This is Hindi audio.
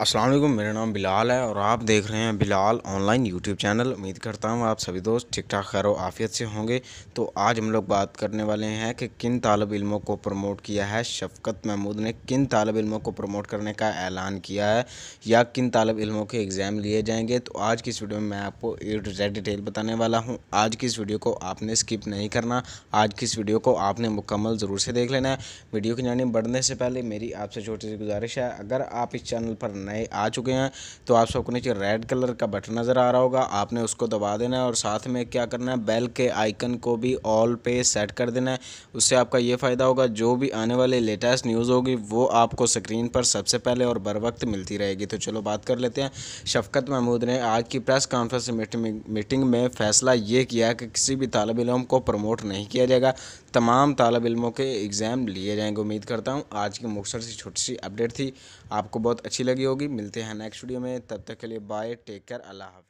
असलम मेरा नाम बिलाल है और आप देख रहे हैं बिलाल ऑनलाइन यूट्यूब चैनल उम्मीद करता हूँ आप सभी दोस्त ठीक ठाक खैर आफियत से होंगे तो आज हम लोग बात करने वाले हैं कि किन तालब इलमों को प्रमोट किया है शफकत महमूद ने किन तालब इलमों को प्रमोट करने का ऐलान किया है या किन तालब इलमों के एग्ज़ाम लिए जाएंगे तो आज की इस वीडियो में मैं आपको ए टू जेड डिटेल बताने वाला हूँ आज की इस वीडियो को आपने स्किप नहीं करना आज की इस वीडियो को आपने मुकम्मल ज़रूर से देख लेना है वीडियो की जानी बढ़ने से पहले मेरी आपसे छोटी सी गुजारिश है अगर आप इस चैनल पर नए आ चुके हैं तो आप सबको नीचे रेड कलर का बटन नज़र आ रहा होगा आपने उसको दबा देना है और साथ में क्या करना है बेल के आइकन को भी ऑल पे सेट कर देना है उससे आपका ये फ़ायदा होगा जो भी आने वाले लेटेस्ट न्यूज़ होगी वो आपको स्क्रीन पर सबसे पहले और बर वक्त मिलती रहेगी तो चलो बात कर लेते हैं शफकत महमूद ने आज की प्रेस कॉन्फ्रेंस मीटिंग में फ़ैसला ये किया कि किसी भी तालब इलम को प्रमोट नहीं किया जाएगा तमाम तालब इलमों के एग्ज़ाम लिए जाएंगे उम्मीद करता हूँ आज की मुख्तर सी छोटी सी अपडेट थी आपको बहुत अच्छी लगी होगी मिलते हैं नेक्स्ट वीडियो में तब तक के लिए बाय टेक केयर अल्लाह हाफ